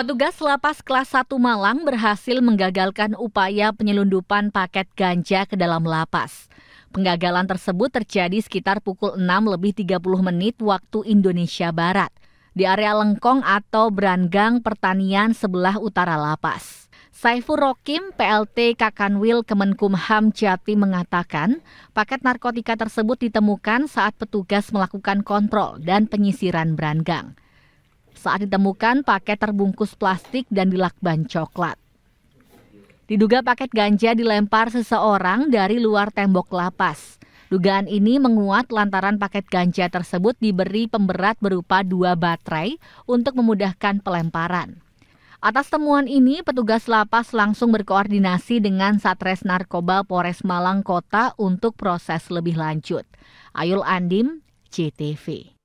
Petugas lapas kelas 1 Malang berhasil menggagalkan upaya penyelundupan paket ganja ke dalam lapas. Penggagalan tersebut terjadi sekitar pukul 6 lebih 30 menit waktu Indonesia Barat di area Lengkong atau beranggang Pertanian sebelah utara lapas. Saifur Rokim, PLT Kakanwil Kemenkumham Jati mengatakan, paket narkotika tersebut ditemukan saat petugas melakukan kontrol dan penyisiran beranggang saat ditemukan paket terbungkus plastik dan dilakban coklat. Diduga paket ganja dilempar seseorang dari luar tembok lapas. Dugaan ini menguat lantaran paket ganja tersebut diberi pemberat berupa dua baterai untuk memudahkan pelemparan. Atas temuan ini, petugas lapas langsung berkoordinasi dengan Satres Narkoba Polres Malang Kota untuk proses lebih lanjut. Ayul Andim, CTV.